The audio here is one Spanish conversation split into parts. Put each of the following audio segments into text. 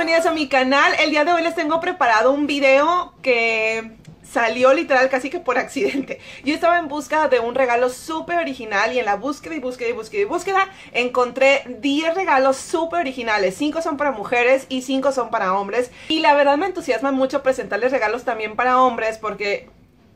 Bienvenidos a mi canal. El día de hoy les tengo preparado un video que salió literal casi que por accidente. Yo estaba en busca de un regalo súper original y en la búsqueda y búsqueda y búsqueda y búsqueda encontré 10 regalos súper originales. 5 son para mujeres y 5 son para hombres. Y la verdad me entusiasma mucho presentarles regalos también para hombres porque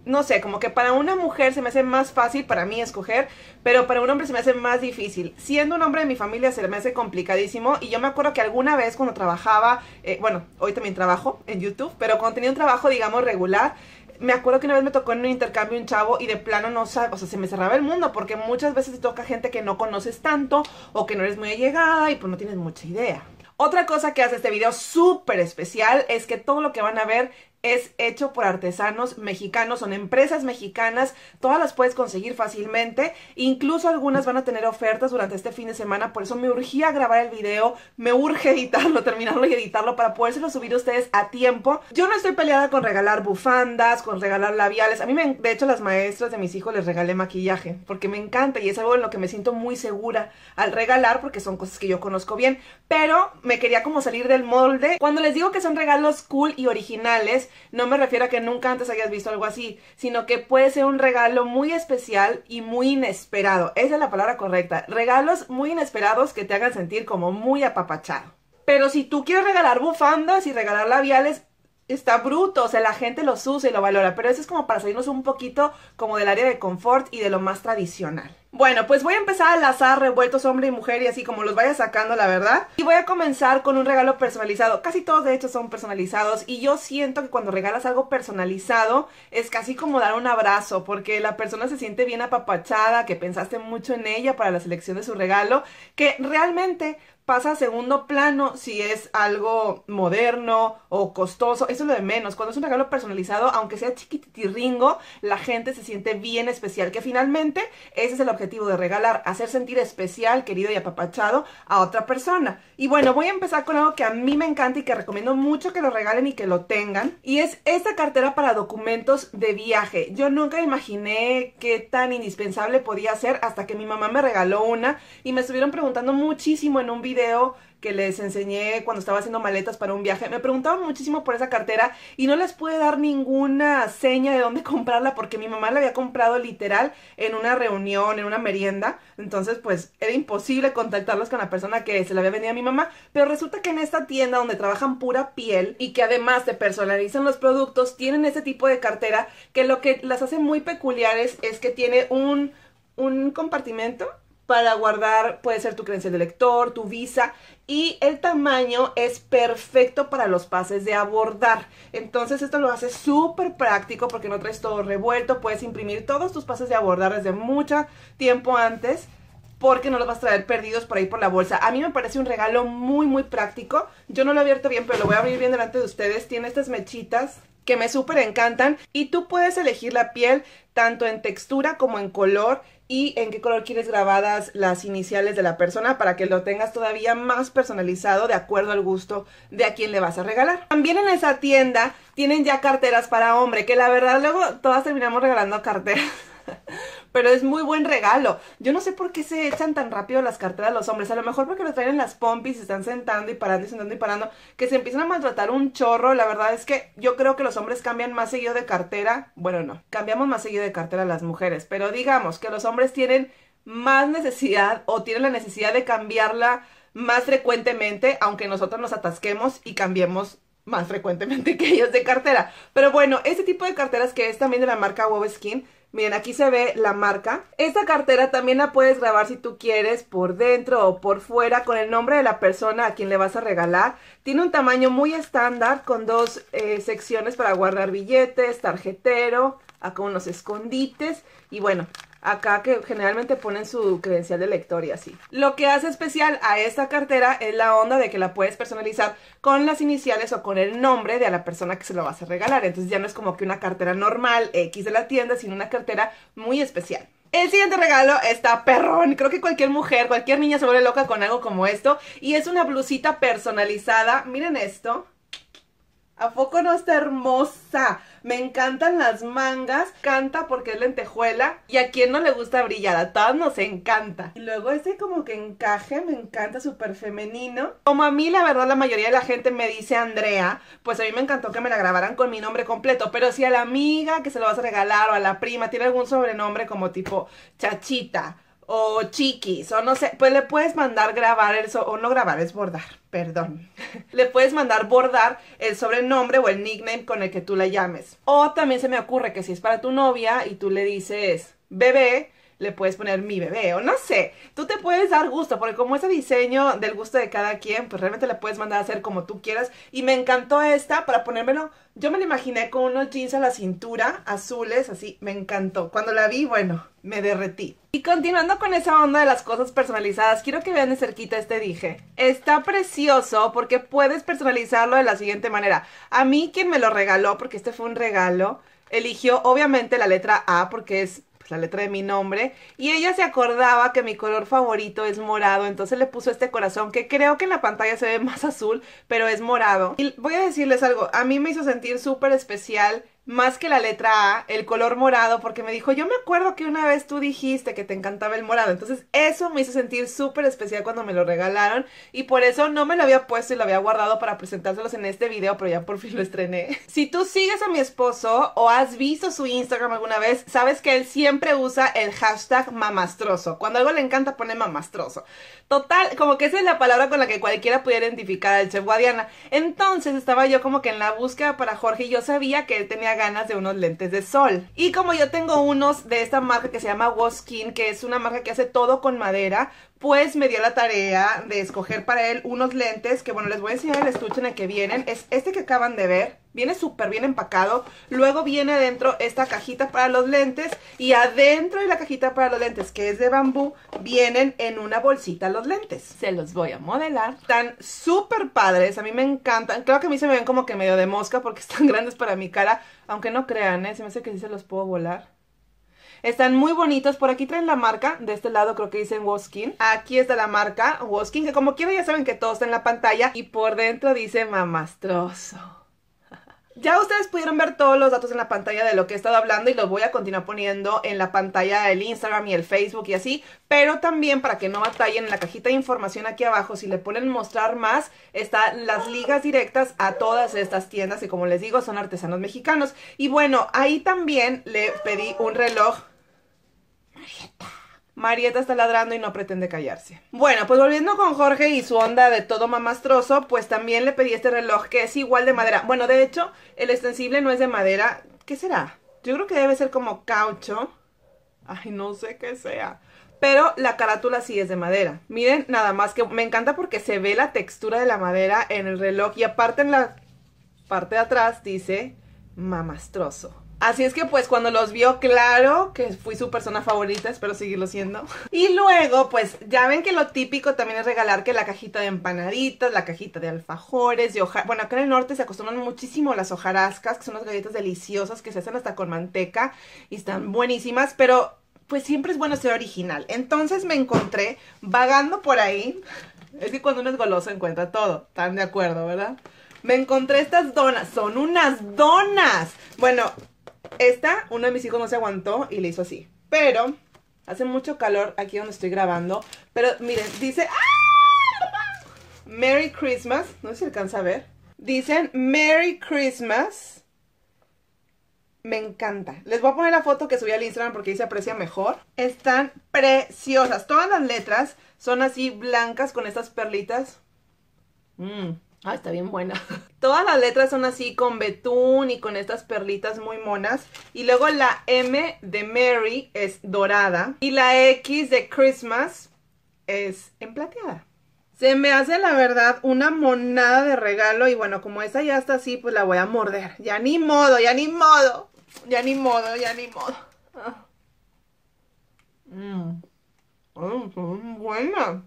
no sé, como que para una mujer se me hace más fácil para mí escoger, pero para un hombre se me hace más difícil. Siendo un hombre de mi familia se me hace complicadísimo y yo me acuerdo que alguna vez cuando trabajaba, eh, bueno, hoy también trabajo en YouTube, pero cuando tenía un trabajo, digamos, regular, me acuerdo que una vez me tocó en un intercambio un chavo y de plano no sabe, o sea, se me cerraba el mundo porque muchas veces te toca gente que no conoces tanto o que no eres muy allegada y pues no tienes mucha idea. Otra cosa que hace este video súper especial es que todo lo que van a ver es hecho por artesanos mexicanos, son empresas mexicanas, todas las puedes conseguir fácilmente, incluso algunas van a tener ofertas durante este fin de semana, por eso me urgía grabar el video, me urge editarlo, terminarlo y editarlo para podérselo subir a ustedes a tiempo. Yo no estoy peleada con regalar bufandas, con regalar labiales, a mí me, de hecho las maestras de mis hijos les regalé maquillaje, porque me encanta y es algo en lo que me siento muy segura al regalar, porque son cosas que yo conozco bien, pero me quería como salir del molde. Cuando les digo que son regalos cool y originales, no me refiero a que nunca antes hayas visto algo así, sino que puede ser un regalo muy especial y muy inesperado. Esa es la palabra correcta. Regalos muy inesperados que te hagan sentir como muy apapachado. Pero si tú quieres regalar bufandas y regalar labiales, está bruto, o sea, la gente los usa y lo valora, pero eso es como para salirnos un poquito como del área de confort y de lo más tradicional. Bueno, pues voy a empezar al azar revueltos hombre y mujer y así como los vaya sacando, la verdad. Y voy a comenzar con un regalo personalizado. Casi todos de hecho son personalizados y yo siento que cuando regalas algo personalizado es casi como dar un abrazo porque la persona se siente bien apapachada, que pensaste mucho en ella para la selección de su regalo, que realmente pasa a segundo plano si es algo moderno o costoso, eso es lo de menos. Cuando es un regalo personalizado, aunque sea chiquititirringo, la gente se siente bien especial, que finalmente ese es el objetivo de regalar, hacer sentir especial, querido y apapachado a otra persona. Y bueno, voy a empezar con algo que a mí me encanta y que recomiendo mucho que lo regalen y que lo tengan. Y es esta cartera para documentos de viaje. Yo nunca imaginé qué tan indispensable podía ser hasta que mi mamá me regaló una y me estuvieron preguntando muchísimo en un video que les enseñé cuando estaba haciendo maletas para un viaje. Me preguntaban muchísimo por esa cartera y no les pude dar ninguna seña de dónde comprarla porque mi mamá la había comprado literal en una reunión, en una merienda, entonces pues era imposible contactarlos con la persona que se la había vendido a mi mamá, pero resulta que en esta tienda donde trabajan pura piel y que además se personalizan los productos, tienen ese tipo de cartera que lo que las hace muy peculiares es que tiene un, un compartimento para guardar, puede ser tu credencial de lector, tu visa y el tamaño es perfecto para los pases de abordar. Entonces esto lo hace súper práctico porque no traes todo revuelto, puedes imprimir todos tus pases de abordar desde mucho tiempo antes porque no los vas a traer perdidos por ahí por la bolsa. A mí me parece un regalo muy muy práctico. Yo no lo he abierto bien, pero lo voy a abrir bien delante de ustedes. Tiene estas mechitas que me súper encantan y tú puedes elegir la piel tanto en textura como en color y en qué color quieres grabadas las iniciales de la persona para que lo tengas todavía más personalizado de acuerdo al gusto de a quién le vas a regalar. También en esa tienda tienen ya carteras para hombre, que la verdad luego todas terminamos regalando carteras pero es muy buen regalo. Yo no sé por qué se echan tan rápido las carteras los hombres. A lo mejor porque lo traen en las pompis, se están sentando y parando y sentando y parando, que se empiezan a maltratar un chorro. La verdad es que yo creo que los hombres cambian más seguido de cartera. Bueno, no, cambiamos más seguido de cartera las mujeres, pero digamos que los hombres tienen más necesidad o tienen la necesidad de cambiarla más frecuentemente, aunque nosotros nos atasquemos y cambiemos más frecuentemente que ellos de cartera. Pero bueno, este tipo de carteras que es también de la marca Wow Skin Miren, aquí se ve la marca. Esta cartera también la puedes grabar si tú quieres por dentro o por fuera con el nombre de la persona a quien le vas a regalar. Tiene un tamaño muy estándar con dos eh, secciones para guardar billetes, tarjetero, acá unos escondites y bueno, acá que generalmente ponen su credencial de lector y así. Lo que hace especial a esta cartera es la onda de que la puedes personalizar con las iniciales o con el nombre de a la persona que se lo vas a regalar. Entonces ya no es como que una cartera normal X de la tienda, sino una cartera muy especial. El siguiente regalo está perrón. Creo que cualquier mujer, cualquier niña se vuelve loca con algo como esto. Y es una blusita personalizada. Miren esto. ¿A poco no está hermosa? Me encantan las mangas, canta porque es lentejuela y a quien no le gusta brillar, a todas nos encanta. Y luego este como que encaje, me encanta, súper femenino. Como a mí la verdad la mayoría de la gente me dice Andrea, pues a mí me encantó que me la grabaran con mi nombre completo, pero si a la amiga que se lo vas a regalar o a la prima tiene algún sobrenombre como tipo Chachita, o chiquis, o no sé, pues le puedes mandar grabar el, o no grabar, es bordar, perdón. le puedes mandar bordar el sobrenombre o el nickname con el que tú la llames. O también se me ocurre que si es para tu novia y tú le dices bebé, le puedes poner mi bebé o no sé. Tú te puedes dar gusto, porque como ese diseño del gusto de cada quien, pues realmente le puedes mandar a hacer como tú quieras. Y me encantó esta para ponérmelo. Yo me la imaginé con unos jeans a la cintura, azules, así, me encantó. Cuando la vi, bueno, me derretí. Y continuando con esa onda de las cosas personalizadas, quiero que vean de cerquita este dije. Está precioso porque puedes personalizarlo de la siguiente manera. A mí quien me lo regaló, porque este fue un regalo, eligió obviamente la letra A porque es pues, la letra de mi nombre. Y ella se acordaba que mi color favorito es morado, entonces le puso este corazón que creo que en la pantalla se ve más azul, pero es morado. Y voy a decirles algo, a mí me hizo sentir súper especial más que la letra A, el color morado, porque me dijo, yo me acuerdo que una vez tú dijiste que te encantaba el morado, entonces eso me hizo sentir súper especial cuando me lo regalaron y por eso no me lo había puesto y lo había guardado para presentárselos en este video, pero ya por fin lo estrené. Si tú sigues a mi esposo o has visto su Instagram alguna vez, sabes que él siempre usa el hashtag mamastroso. Cuando algo le encanta pone mamastroso. Total, como que esa es la palabra con la que cualquiera pudiera identificar al chef Guadiana. Entonces estaba yo como que en la búsqueda para Jorge y yo sabía que él tenía ganas de unos lentes de sol. Y como yo tengo unos de esta marca que se llama Waskin, que es una marca que hace todo con madera, pues me dio la tarea de escoger para él unos lentes que, bueno, les voy a enseñar el estuche en el que vienen. Es este que acaban de ver. Viene súper bien empacado. Luego viene adentro esta cajita para los lentes. Y adentro de la cajita para los lentes, que es de bambú, vienen en una bolsita los lentes. Se los voy a modelar. Están súper padres. A mí me encantan. Claro que a mí se me ven como que medio de mosca porque están grandes para mi cara. Aunque no crean, ¿eh? Se me hace que sí se los puedo volar. Están muy bonitos. Por aquí traen la marca. De este lado creo que dicen Woskin. Aquí está la marca Woskin, que como quieran ya saben que todo está en la pantalla. Y por dentro dice mamastroso. Ya ustedes pudieron ver todos los datos en la pantalla de lo que he estado hablando y los voy a continuar poniendo en la pantalla del Instagram y el Facebook y así, pero también para que no batallen en la cajita de información aquí abajo, si le ponen mostrar más, están las ligas directas a todas estas tiendas Y como les digo son artesanos mexicanos. Y bueno, ahí también le pedí un reloj Marieta. Marieta está ladrando y no pretende callarse. Bueno, pues volviendo con Jorge y su onda de todo mamastroso, pues también le pedí este reloj que es igual de madera. Bueno, de hecho, el extensible no es de madera. ¿Qué será? Yo creo que debe ser como caucho. Ay, no sé qué sea. Pero la carátula sí es de madera. Miren, nada más que me encanta porque se ve la textura de la madera en el reloj y aparte en la parte de atrás dice mamastroso. Así es que pues cuando los vio, claro que fui su persona favorita, espero seguirlo siendo. Y luego, pues ya ven que lo típico también es regalar que la cajita de empanaditas, la cajita de alfajores, de hoja... Bueno, acá en el norte se acostumbran muchísimo las hojarascas, que son unas galletas deliciosas que se hacen hasta con manteca y están buenísimas, pero pues siempre es bueno ser original. Entonces me encontré vagando por ahí. Es que cuando uno es goloso encuentra todo, están de acuerdo, ¿verdad? Me encontré estas donas, son unas donas. Bueno, esta, uno de mis hijos no se aguantó y le hizo así. Pero hace mucho calor aquí donde estoy grabando. Pero miren, dice... ¡Ah! Merry Christmas. No sé si alcanza a ver. Dicen Merry Christmas. Me encanta. Les voy a poner la foto que subí al Instagram porque ahí se aprecia mejor. Están preciosas. Todas las letras son así blancas con estas perlitas. Mmm. Ah, está bien buena. Todas las letras son así con betún y con estas perlitas muy monas. Y luego la M de Mary es dorada. Y la X de Christmas es en plateada. Se me hace la verdad una monada de regalo y bueno, como esa ya está así, pues la voy a morder. Ya ni modo, ya ni modo. Ya ni modo, ya ni modo. Ah. Mm. Mm,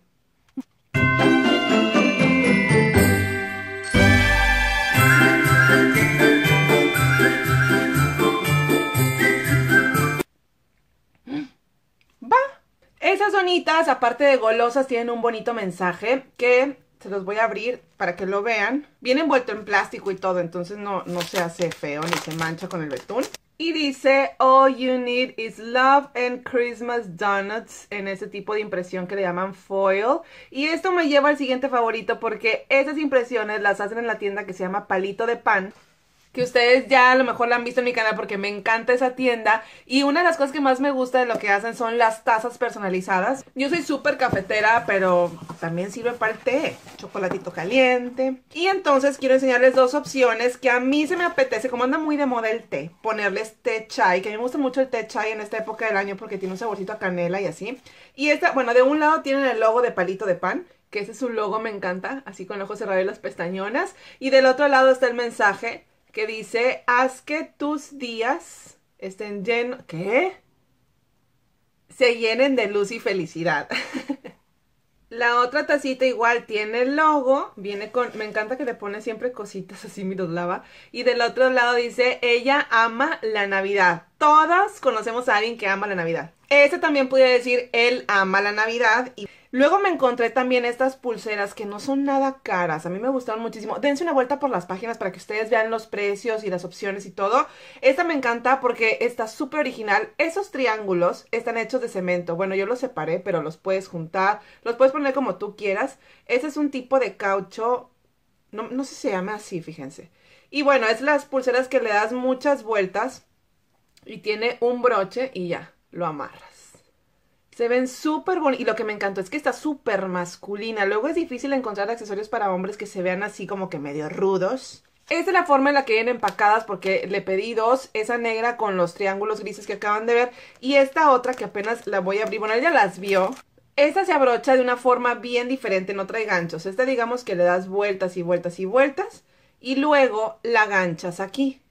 aparte de golosas, tienen un bonito mensaje que se los voy a abrir para que lo vean. Viene envuelto en plástico y todo, entonces no, no se hace feo ni se mancha con el betún. Y dice, all you need is love and Christmas donuts, en ese tipo de impresión que le llaman foil. Y esto me lleva al siguiente favorito porque esas impresiones las hacen en la tienda que se llama Palito de Pan que ustedes ya a lo mejor la han visto en mi canal porque me encanta esa tienda. Y una de las cosas que más me gusta de lo que hacen son las tazas personalizadas. Yo soy súper cafetera, pero también sirve para el té, chocolatito caliente. Y entonces quiero enseñarles dos opciones que a mí se me apetece, como anda muy de moda el té, ponerles té chai, que me gusta mucho el té chai en esta época del año porque tiene un saborcito a canela y así. Y esta, bueno, de un lado tienen el logo de palito de pan, que ese es su logo, me encanta, así con ojos cerrados y las pestañonas. Y del otro lado está el mensaje que dice, haz que tus días estén llenos, ¿qué? Se llenen de luz y felicidad. La otra tacita igual tiene el logo, viene con, me encanta que le pone siempre cositas así, Miroslava. Y del otro lado dice, ella ama la Navidad. Todas conocemos a alguien que ama la Navidad. Este también pude decir, él ama la Navidad. Y luego me encontré también estas pulseras que no son nada caras. A mí me gustaron muchísimo. Dense una vuelta por las páginas para que ustedes vean los precios y las opciones y todo. Esta me encanta porque está súper original. Esos triángulos están hechos de cemento. Bueno, yo los separé, pero los puedes juntar. Los puedes poner como tú quieras. Este es un tipo de caucho. No, no sé si se llama así, fíjense. Y bueno, es las pulseras que le das muchas vueltas. Y tiene un broche y ya lo amarras. Se ven súper bonitos. Y lo que me encantó es que está súper masculina. Luego es difícil encontrar accesorios para hombres que se vean así como que medio rudos. Esta es la forma en la que vienen empacadas porque le pedí dos. Esa negra con los triángulos grises que acaban de ver. Y esta otra que apenas la voy a abrir. Bueno, ya las vio. Esta se abrocha de una forma bien diferente, no trae ganchos. Esta digamos que le das vueltas y vueltas y vueltas. Y luego la ganchas aquí.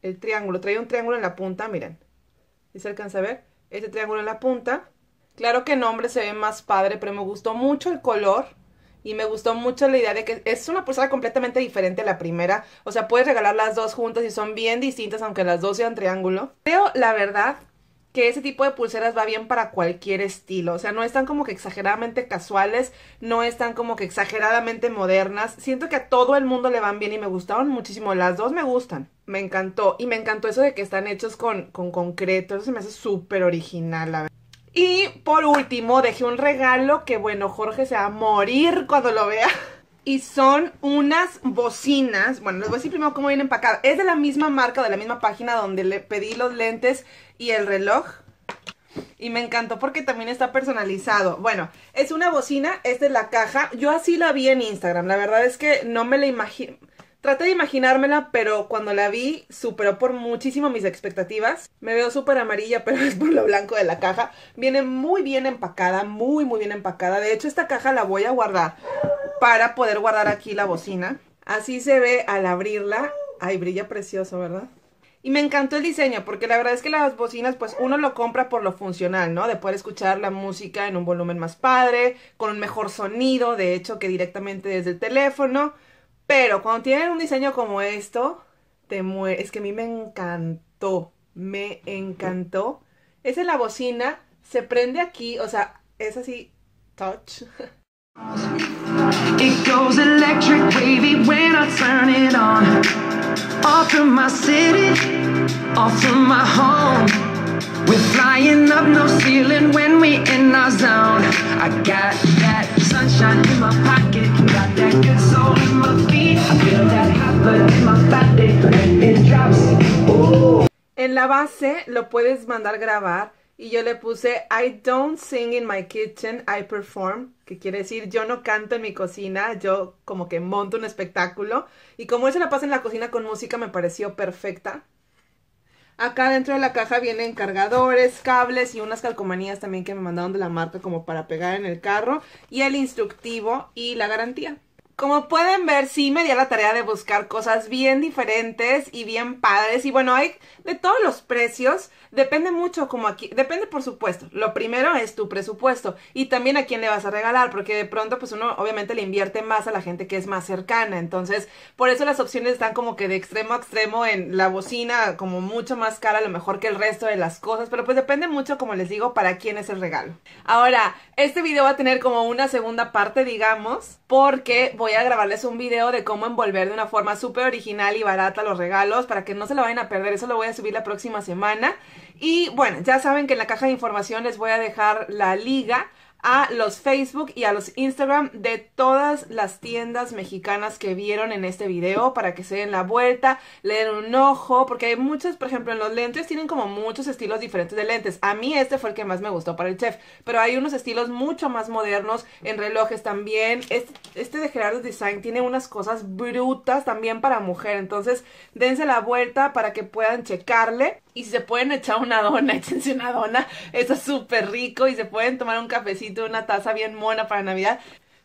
El triángulo. Trae un triángulo en la punta, miren. Si se alcanza a ver? este triángulo en la punta. Claro que en nombre se ve más padre, pero me gustó mucho el color y me gustó mucho la idea de que es una pulsera completamente diferente a la primera. O sea, puedes regalar las dos juntas y son bien distintas, aunque las dos sean triángulo. Creo, la verdad, que ese tipo de pulseras va bien para cualquier estilo. O sea, no están como que exageradamente casuales, no están como que exageradamente modernas. Siento que a todo el mundo le van bien y me gustaron muchísimo. Las dos me gustan. Me encantó. Y me encantó eso de que están hechos con, con concreto. Eso se me hace súper original, la Y por último, dejé un regalo que, bueno, Jorge se va a morir cuando lo vea. y son unas bocinas. Bueno, les voy a decir primero cómo vienen empacadas. Es de la misma marca, de la misma página donde le pedí los lentes y el reloj. Y me encantó porque también está personalizado. Bueno, es una bocina, esta es la caja. Yo así la vi en Instagram. La verdad es que no me la imagino... Traté de imaginármela, pero cuando la vi superó por muchísimo mis expectativas. Me veo súper amarilla, pero es por lo blanco de la caja. Viene muy bien empacada, muy muy bien empacada. De hecho, esta caja la voy a guardar para poder guardar aquí la bocina. Así se ve al abrirla. Ay, brilla precioso, ¿verdad? Y me encantó el diseño, porque la verdad es que las bocinas, pues uno lo compra por lo funcional, ¿no? De poder escuchar la música en un volumen más padre, con un mejor sonido, de hecho, que directamente desde el teléfono. Pero cuando tienen un diseño como esto, te es que a mí me encantó, me encantó. Esa es la bocina, se prende aquí, o sea, es así, touch. It goes electric wavy when I turn it on. Off from my city, off from my home. We're flying up no ceiling when we in our zone. I got that en la base lo puedes mandar grabar y yo le puse I don't sing in my kitchen, I perform, que quiere decir yo no canto en mi cocina, yo como que monto un espectáculo y como él se la pasa en la cocina con música me pareció perfecta. Acá dentro de la caja vienen cargadores, cables y unas calcomanías también que me mandaron de la marca como para pegar en el carro. Y el instructivo y la garantía. Como pueden ver, sí me di la tarea de buscar cosas bien diferentes y bien padres. Y bueno, hay de todos los precios. Depende mucho como aquí. Depende, por supuesto. Lo primero es tu presupuesto. Y también a quién le vas a regalar. Porque de pronto, pues uno obviamente le invierte más a la gente que es más cercana. Entonces, por eso las opciones están como que de extremo a extremo en la bocina, como mucho más cara a lo mejor que el resto de las cosas. Pero pues depende mucho, como les digo, para quién es el regalo. Ahora, este video va a tener como una segunda parte, digamos. Porque voy a grabarles un video de cómo envolver de una forma súper original y barata los regalos para que no se lo vayan a perder. Eso lo voy a subir la próxima semana. Y bueno, ya saben que en la caja de información les voy a dejar la liga a los Facebook y a los Instagram de todas las tiendas mexicanas que vieron en este video para que se den la vuelta, le den un ojo, porque hay muchos, por ejemplo, en los lentes tienen como muchos estilos diferentes de lentes. A mí este fue el que más me gustó para el chef, pero hay unos estilos mucho más modernos en relojes también. Este, este de Gerardo Design tiene unas cosas brutas también para mujer, entonces dense la vuelta para que puedan checarle. Y si se pueden echar una dona, échense una dona. Está súper rico y se pueden tomar un cafecito, una taza bien mona para Navidad.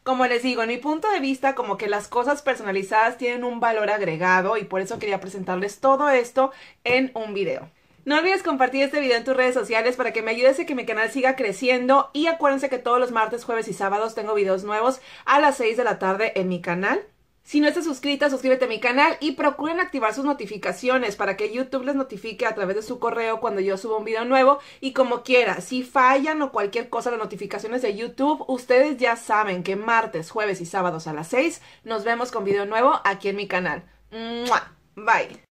Como les digo, en mi punto de vista, como que las cosas personalizadas tienen un valor agregado y por eso quería presentarles todo esto en un video. No olvides compartir este video en tus redes sociales para que me ayudes a que mi canal siga creciendo y acuérdense que todos los martes, jueves y sábados tengo videos nuevos a las 6 de la tarde en mi canal. Si no estás suscrita, suscríbete a mi canal y procuren activar sus notificaciones para que YouTube les notifique a través de su correo cuando yo suba un video nuevo. Y como quiera, si fallan o cualquier cosa las notificaciones de YouTube, ustedes ya saben que martes, jueves y sábados a las 6 nos vemos con video nuevo aquí en mi canal. Bye.